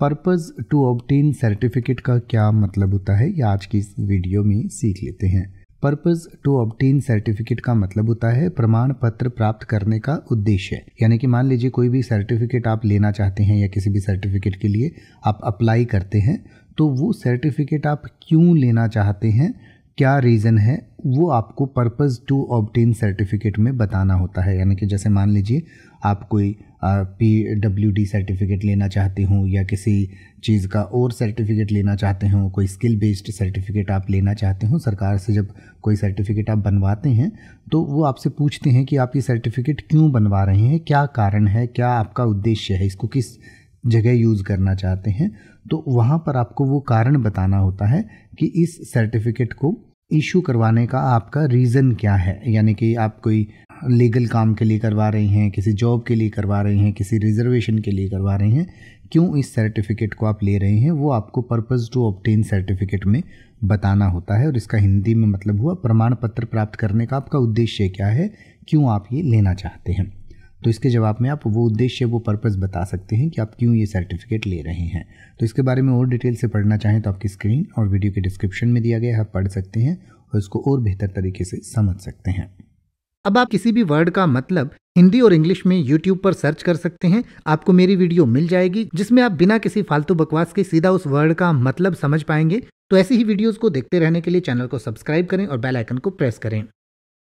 purpose to obtain certificate का क्या मतलब होता है ये आज की इस वीडियो में सीख लेते हैं पर्पज़ टू ऑब्टेन सर्टिफिकेट का मतलब होता है प्रमाण पत्र प्राप्त करने का उद्देश्य यानी कि मान लीजिए कोई भी सर्टिफिकेट आप लेना चाहते हैं या किसी भी सर्टिफिकेट के लिए आप अप्लाई करते हैं तो वो सर्टिफिकेट आप क्यों लेना चाहते हैं क्या रीज़न है वो आपको पर्पज़ टू ऑबटेन सर्टिफिकेट में बताना होता है यानी कि जैसे मान लीजिए आप कोई पी डब्ल्यू डी सर्टिफिकेट लेना चाहते हो या किसी चीज़ का और सर्टिफिकेट लेना चाहते हो कोई स्किल बेस्ड सर्टिफिकेट आप लेना चाहते हो सरकार से जब कोई सर्टिफिकेट आप बनवाते हैं तो वो आपसे पूछते हैं कि आप ये सर्टिफिकेट क्यों बनवा रहे हैं क्या कारण है क्या आपका उद्देश्य है इसको किस जगह यूज़ करना चाहते हैं तो वहाँ पर आपको वो कारण बताना होता है कि इस सर्टिफिकेट को इशू करवाने का आपका रीज़न क्या है यानी कि आप कोई लीगल काम के लिए करवा रहे हैं किसी जॉब के लिए करवा रहे हैं किसी रिजर्वेशन के लिए करवा रहे हैं क्यों इस सर्टिफिकेट को आप ले रहे हैं वो आपको पर्पज़ टू ऑप्टेन सर्टिफिकेट में बताना होता है और इसका हिंदी में मतलब हुआ प्रमाण पत्र प्राप्त करने का आपका उद्देश्य क्या है क्यों आप ये लेना चाहते हैं तो इसके जवाब में आप वो उद्देश्य वो पर्पज़ बता सकते हैं कि आप क्यों ये सर्टिफिकेट ले रहे हैं तो इसके बारे में और डिटेल से पढ़ना चाहें तो आपकी स्क्रीन और वीडियो के डिस्क्रिप्शन में दिया गया है आप पढ़ सकते हैं और इसको और बेहतर तरीके से समझ सकते हैं अब आप किसी भी वर्ड का मतलब हिंदी और इंग्लिश में यूट्यूब पर सर्च कर सकते हैं आपको मेरी वीडियो मिल जाएगी जिसमें आप बिना किसी फालतू बकवास के सीधा उस वर्ड का मतलब समझ पाएंगे तो ऐसी ही वीडियोस को देखते रहने के लिए चैनल को सब्सक्राइब करें और बेल आइकन को प्रेस करें